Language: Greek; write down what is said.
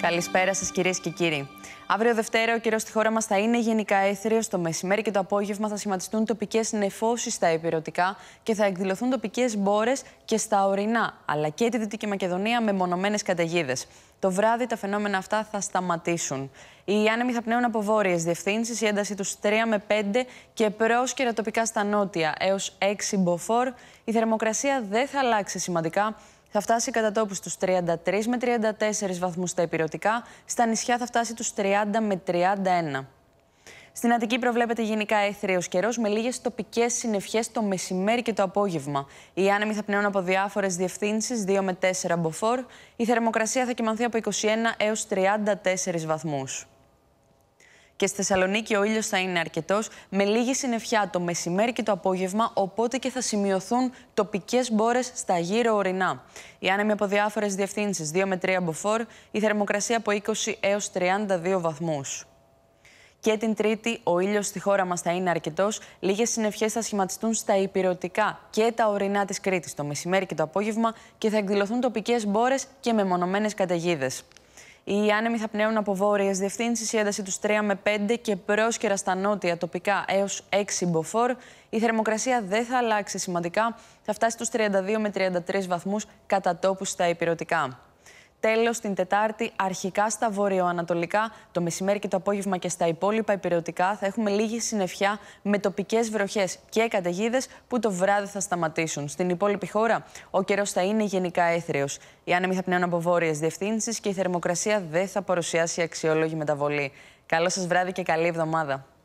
Καλησπέρα σας, κυρίες και κύριοι. Αύριο Δευτέρα, ο καιρός στη χώρα μας θα είναι γενικά έθριο. Το μεσημέρι και το απόγευμα θα σχηματιστούν τοπικές νεφώσεις στα Επιρωτικά και θα εκδηλωθούν τοπικές μπόρες και στα ορεινά, αλλά και τη Δυτική Μακεδονία με μονομένες καταιγίδες. Το βράδυ τα φαινόμενα αυτά θα σταματήσουν. Οι άνεμοι θα πνέουν από βόρειες διευθύνσεις, η ένταση τους 3 με 5 και πρόσκαιρα τοπικά στα νότια έως 6 μποφόρ. Η θερμοκρασία δεν θα αλλάξει σημαντικά θα φτάσει κατά τόπους στους 33 με 34 βαθμούς στα Επιρωτικά. στα νησιά θα φτάσει τους 30 με 31. Στην Αττική προβλέπεται γενικά έθριος καιρός με λίγες τοπικές συνευχέ το μεσημέρι και το απόγευμα. Οι άνεμοι θα πνέουν από διάφορες διευθύνσεις, 2 με 4 μποφόρ. Η θερμοκρασία θα κοιμανθεί από 21 έω 34 βαθμούς. Και στη Θεσσαλονίκη ο ήλιος θα είναι αρκετός, με λίγη συννεφιά το μεσημέρι και το απόγευμα, οπότε και θα σημειωθούν τοπικές μπόρες στα γύρω ορεινά. Η άνεμη από διάφορες διευθύνσεις, 2 με 3 μποφόρ, η θερμοκρασία από 20 έω 32 βαθμούς. Και την Τρίτη, ο ήλιος στη χώρα μας θα είναι αρκετός. Λίγες συννεφιές θα σχηματιστούν στα υπηρετικά και τα ορεινά της Κρήτης το μεσημέρι και το απόγευμα και θα εκδηλωθούν τοπικές μπόρες και μεμονωμένες καταιγίδες. Οι άνεμοι θα πνέουν από βόρειες διευθύνσεις, η ένταση τους 3 με 5 και πρόσκαιρα στα νότια τοπικά έως 6 μποφόρ. Η θερμοκρασία δεν θα αλλάξει σημαντικά, θα φτάσει στους 32 με 33 βαθμούς κατά τόπους στα υπηρετικά τέλος την Τετάρτη, αρχικά στα βορειοανατολικά, το μεσημέρι και το απόγευμα και στα υπόλοιπα υπηρετικά θα έχουμε λίγη συννεφιά με τοπικές βροχές και καταιγίδες που το βράδυ θα σταματήσουν. Στην υπόλοιπη χώρα, ο καιρός θα είναι γενικά έθριος. Οι άνεμοι θα πνέουν από βόρειες διευθύνσεις και η θερμοκρασία δεν θα παρουσιάσει αξιόλογη μεταβολή. Καλό σας βράδυ και καλή εβδομάδα.